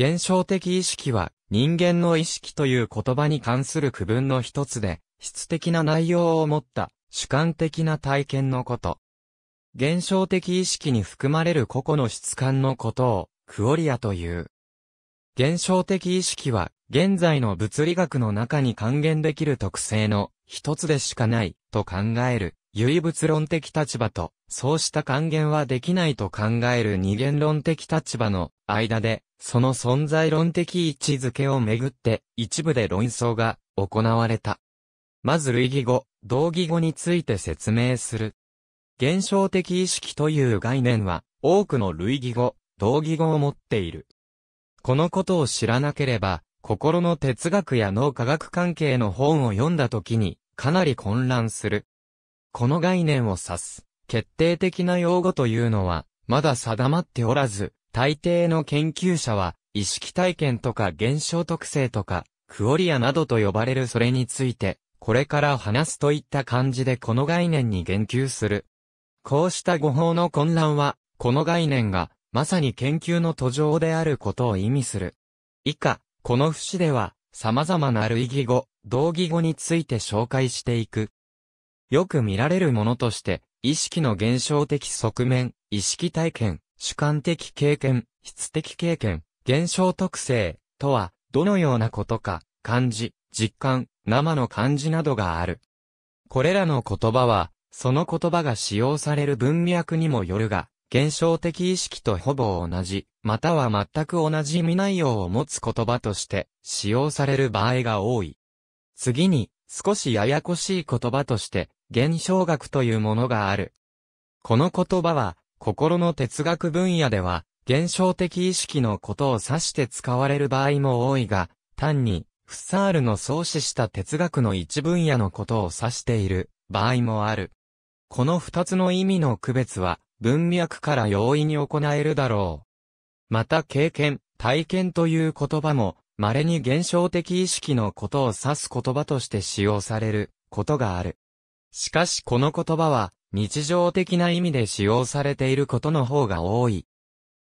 現象的意識は人間の意識という言葉に関する区分の一つで、質的な内容を持った主観的な体験のこと。現象的意識に含まれる個々の質感のことをクオリアという。現象的意識は現在の物理学の中に還元できる特性の一つでしかないと考える唯物論的立場とそうした還元はできないと考える二元論的立場の間で、その存在論的位置づけをめぐって一部で論争が行われた。まず類義語、同義語について説明する。現象的意識という概念は多くの類義語、同義語を持っている。このことを知らなければ、心の哲学や脳科学関係の本を読んだ時にかなり混乱する。この概念を指す。決定的な用語というのは、まだ定まっておらず、大抵の研究者は、意識体験とか現象特性とか、クオリアなどと呼ばれるそれについて、これから話すといった感じでこの概念に言及する。こうした誤報の混乱は、この概念が、まさに研究の途上であることを意味する。以下、この節では、様々な類義語、同義語について紹介していく。よく見られるものとして、意識の現象的側面、意識体験、主観的経験、質的経験、現象特性、とは、どのようなことか、感じ、実感、生の感じなどがある。これらの言葉は、その言葉が使用される文脈にもよるが、現象的意識とほぼ同じ、または全く同じ意味内容を持つ言葉として使用される場合が多い。次に、少しややこしい言葉として、現象学というものがある。この言葉は、心の哲学分野では、現象的意識のことを指して使われる場合も多いが、単に、フッサールの創始した哲学の一分野のことを指している場合もある。この二つの意味の区別は、文脈から容易に行えるだろう。また経験、体験という言葉も、稀に現象的意識のことを指す言葉として使用されることがある。しかしこの言葉は、日常的な意味で使用されていることの方が多い。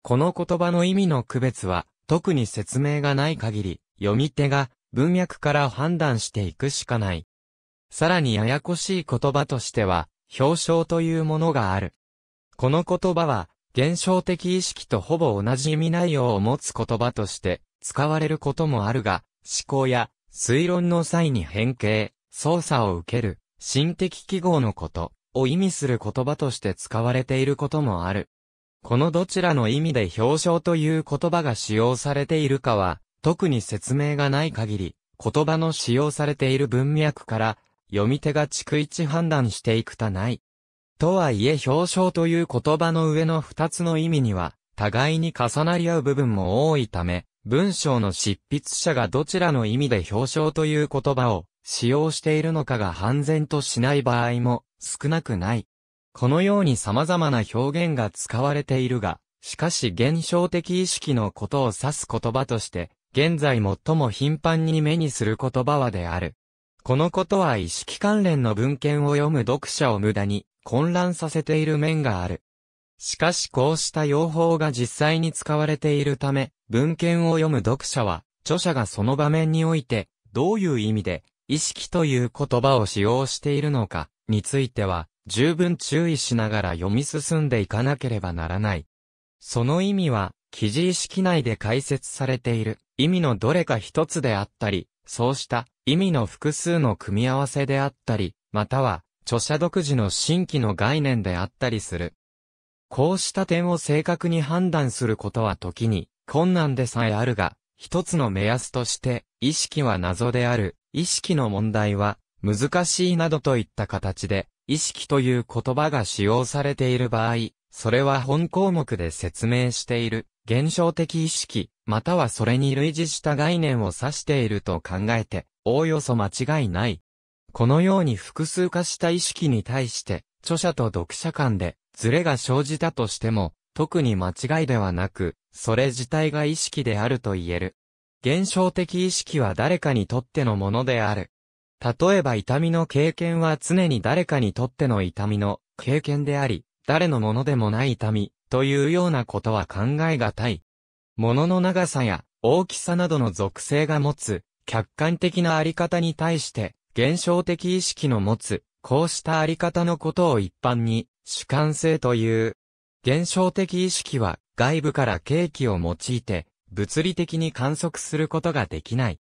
この言葉の意味の区別は、特に説明がない限り、読み手が文脈から判断していくしかない。さらにややこしい言葉としては、表彰というものがある。この言葉は、現象的意識とほぼ同じ意味内容を持つ言葉として、使われることもあるが、思考や推論の際に変形、操作を受ける心的記号のこと、を意味する言葉として使われていることもある。このどちらの意味で表彰という言葉が使用されているかは、特に説明がない限り、言葉の使用されている文脈から、読み手が逐一判断していくたない。とはいえ表彰という言葉の上の二つの意味には、互いに重なり合う部分も多いため、文章の執筆者がどちらの意味で表彰という言葉を使用しているのかが判然としない場合も少なくない。このように様々な表現が使われているが、しかし現象的意識のことを指す言葉として、現在最も頻繁に目にする言葉はである。このことは意識関連の文献を読む読者を無駄に混乱させている面がある。しかしこうした用法が実際に使われているため、文献を読む読者は、著者がその場面において、どういう意味で意識という言葉を使用しているのか、については、十分注意しながら読み進んでいかなければならない。その意味は、記事意識内で解説されている意味のどれか一つであったり、そうした意味の複数の組み合わせであったり、または著者独自の新規の概念であったりする。こうした点を正確に判断することは時に困難でさえあるが、一つの目安として意識は謎である意識の問題は難しいなどといった形で、意識という言葉が使用されている場合、それは本項目で説明している現象的意識、またはそれに類似した概念を指していると考えて、おおよそ間違いない。このように複数化した意識に対して、著者と読者間でズレが生じたとしても、特に間違いではなく、それ自体が意識であると言える。現象的意識は誰かにとってのものである。例えば痛みの経験は常に誰かにとっての痛みの経験であり、誰のものでもない痛みというようなことは考えがたい。物の長さや大きさなどの属性が持つ客観的なあり方に対して現象的意識の持つこうしたあり方のことを一般に主観性という。現象的意識は外部から契機を用いて物理的に観測することができない。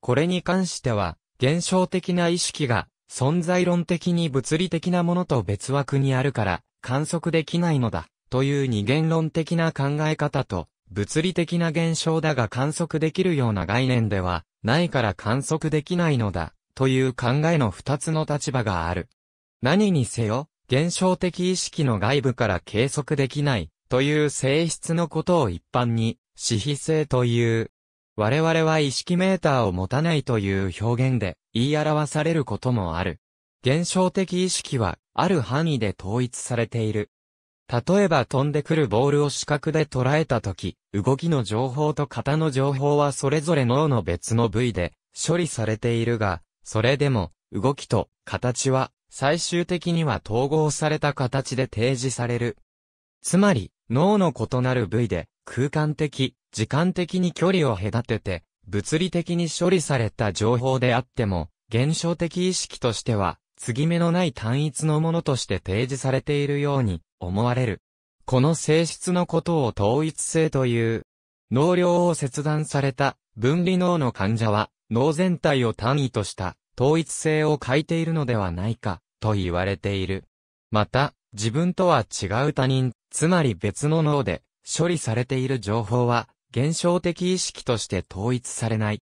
これに関しては、現象的な意識が存在論的に物理的なものと別枠にあるから観測できないのだという二元論的な考え方と物理的な現象だが観測できるような概念ではないから観測できないのだという考えの二つの立場がある。何にせよ、現象的意識の外部から計測できないという性質のことを一般に私費性という。我々は意識メーターを持たないという表現で言い表されることもある。現象的意識は、ある範囲で統一されている。例えば飛んでくるボールを視覚で捉えたとき、動きの情報と型の情報はそれぞれ脳の別の部位で処理されているが、それでも、動きと形は最終的には統合された形で提示される。つまり、脳の異なる部位で空間的、時間的に距離を隔てて、物理的に処理された情報であっても、現象的意識としては、継ぎ目のない単一のものとして提示されているように思われる。この性質のことを統一性という。脳量を切断された分離脳の患者は脳全体を単位とした統一性を欠いているのではないかと言われている。また、自分とは違う他人、つまり別の脳で処理されている情報は、現象的意識として統一されない。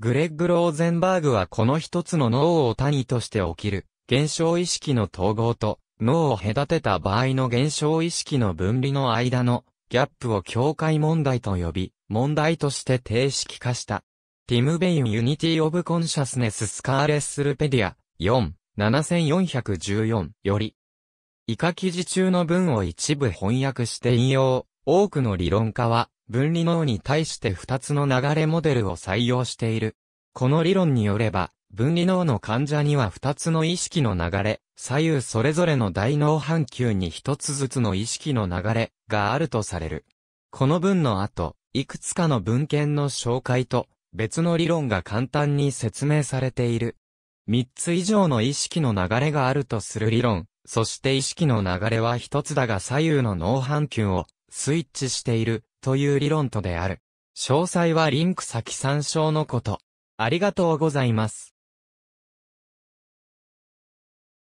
グレッグ・ローゼンバーグはこの一つの脳を谷として起きる、現象意識の統合と、脳を隔てた場合の現象意識の分離の間の、ギャップを境界問題と呼び、問題として定式化した。ティム・ベイン・ユニティ・オブ・コンシャスネス・スカーレス・ルペディア、4、7414より、以下記事中の文を一部翻訳して引用、多くの理論家は、分離脳に対して二つの流れモデルを採用している。この理論によれば、分離脳の患者には二つの意識の流れ、左右それぞれの大脳半球に一つずつの意識の流れがあるとされる。この文の後、いくつかの文献の紹介と別の理論が簡単に説明されている。三つ以上の意識の流れがあるとする理論、そして意識の流れは一つだが左右の脳半球をスイッチしているという理論とである。詳細はリンク先参照のこと。ありがとうございます。